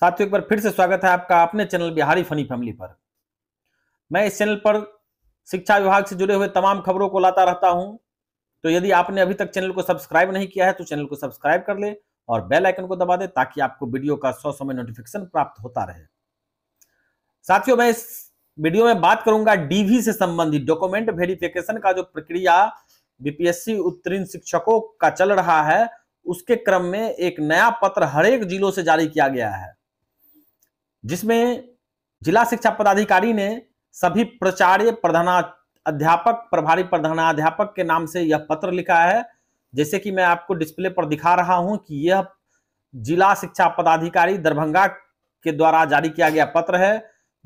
साथियों एक बार फिर से स्वागत है आपका अपने चैनल बिहारी फनी फैमिली पर मैं इस चैनल पर शिक्षा विभाग से जुड़े हुए तमाम खबरों को लाता रहता हूं तो यदि आपने अभी तक चैनल को सब्सक्राइब नहीं किया है तो चैनल को सब्सक्राइब कर ले और बेल आइकन को दबा दे ताकि आपको वीडियो का सौ समय नोटिफिकेशन प्राप्त होता रहे साथियों मैं इस वीडियो में बात करूंगा डीवी से संबंधित डॉक्यूमेंट वेरिफिकेशन का जो प्रक्रिया बीपीएससी उत्तीर्ण शिक्षकों का चल रहा है उसके क्रम में एक नया पत्र हरेक जिलों से जारी किया गया है जिसमें जिला शिक्षा पदाधिकारी ने सभी प्राचार्य प्रधाना अध्यापक प्रभारी प्रधानाध्यापक के नाम से यह पत्र लिखा है जैसे कि मैं आपको डिस्प्ले पर दिखा रहा हूं कि यह जिला शिक्षा पदाधिकारी दरभंगा के द्वारा जारी किया गया पत्र है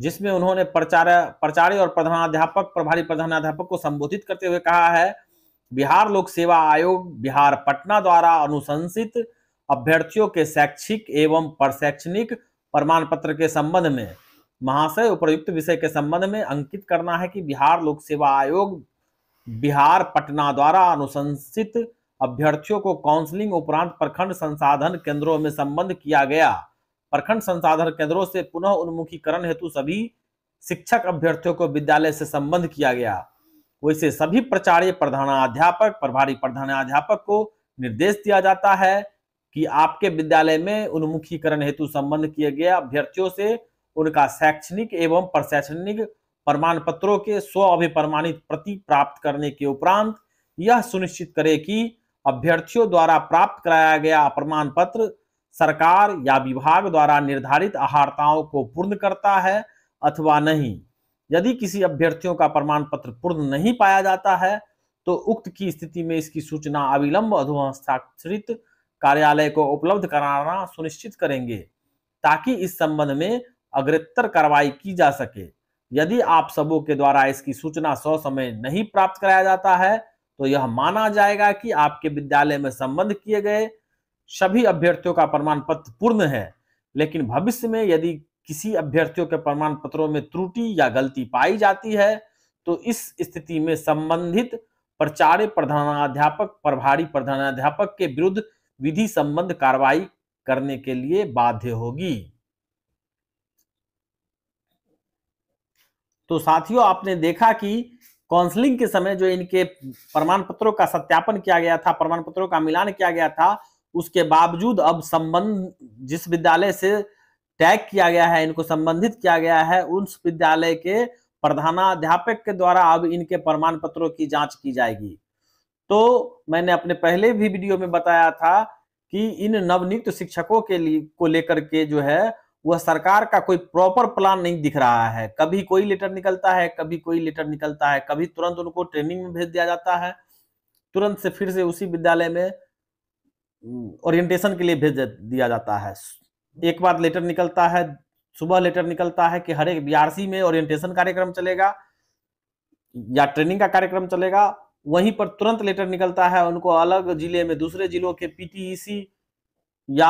जिसमें उन्होंने प्रचार्य प्राचार्य और प्रधानाध्यापक प्रभारी प्रधानाध्यापक को संबोधित करते हुए कहा है बिहार लोक सेवा आयोग बिहार पटना द्वारा अनुशंसित अभ्यर्थियों के शैक्षिक एवं प्रशैक्षणिक प्रमाण पत्र के संबंध में महाशय उपयुक्त विषय के संबंध में अंकित करना है कि बिहार लोक सेवा आयोग बिहार पटना द्वारा अनुशंसित अभ्यर्थियों को काउंसलिंग उपरांत प्रखंड संसाधन केंद्रों में संबंध किया गया प्रखंड संसाधन केंद्रों से पुनः उन्मुखीकरण हेतु सभी शिक्षक अभ्यर्थियों को विद्यालय से संबंध किया गया वैसे सभी प्राचार्य प्रधानाध्यापक प्रभारी प्रधानाध्यापक को निर्देश दिया जाता है कि आपके विद्यालय में उन्मुखीकरण हेतु संबंध किए गए अभ्यर्थियों से उनका शैक्षणिक एवं प्रशैक्षणिक प्रमाण पत्रों के स्व अभिप्रमाणित प्रति प्राप्त करने के उपरांत यह सुनिश्चित करे कि अभ्यर्थियों द्वारा प्राप्त कराया गया प्रमाण पत्र सरकार या विभाग द्वारा निर्धारित आहारताओं को पूर्ण करता है अथवा नहीं यदि किसी अभ्यर्थियों का प्रमाण पत्र पूर्ण नहीं पाया जाता है तो उक्त की स्थिति में इसकी सूचना अविलंब अधिक कार्यालय को उपलब्ध कराना सुनिश्चित करेंगे ताकि इस संबंध में अग्रतर कार्रवाई की जा सके यदि आप सबों के द्वारा इसकी सूचना सौ समय नहीं प्राप्त कराया जाता है तो यह माना जाएगा कि आपके विद्यालय में संबंध किए गए सभी अभ्यर्थियों का प्रमाण पत्र पूर्ण है लेकिन भविष्य में यदि किसी अभ्यर्थियों के प्रमाण पत्रों में त्रुटि या गलती पाई जाती है तो इस स्थिति में संबंधित प्रचार्य प्रधानाध्यापक प्रभारी प्रधानाध्यापक के विरुद्ध विधि संबंध कार्रवाई करने के लिए बाध्य होगी तो साथियों आपने देखा कि काउंसलिंग के समय जो इनके प्रमाण पत्रों का सत्यापन किया गया था प्रमाण पत्रों का मिलान किया गया था उसके बावजूद अब संबंध जिस विद्यालय से टैग किया गया है इनको संबंधित किया गया है उस विद्यालय के प्रधानाध्यापक के द्वारा अब इनके प्रमाण पत्रों की जांच की जाएगी तो मैंने अपने पहले भी वीडियो में बताया था कि इन नवनियुक्त शिक्षकों के लिए को लेकर के जो है वह सरकार का कोई प्रॉपर प्लान नहीं दिख रहा है कभी कोई लेटर निकलता है कभी कोई लेटर निकलता है कभी तुरंत उनको ट्रेनिंग में भेज दिया जाता है तुरंत से फिर से उसी विद्यालय में ओरिएंटेशन हम्म, के लिए भेज दिया जाता है एक बार लेटर निकलता है सुबह लेटर निकलता है कि हर एक बी में ओरिएंटेशन कार्यक्रम चलेगा या ट्रेनिंग का कार्यक्रम चलेगा वहीं पर तुरंत लेटर निकलता है उनको अलग जिले में दूसरे जिलों के पीटीईसी e या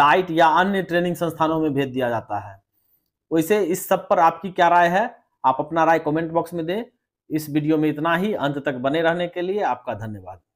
डाइट या अन्य ट्रेनिंग संस्थानों में भेज दिया जाता है वैसे इस सब पर आपकी क्या राय है आप अपना राय कमेंट बॉक्स में दें इस वीडियो में इतना ही अंत तक बने रहने के लिए आपका धन्यवाद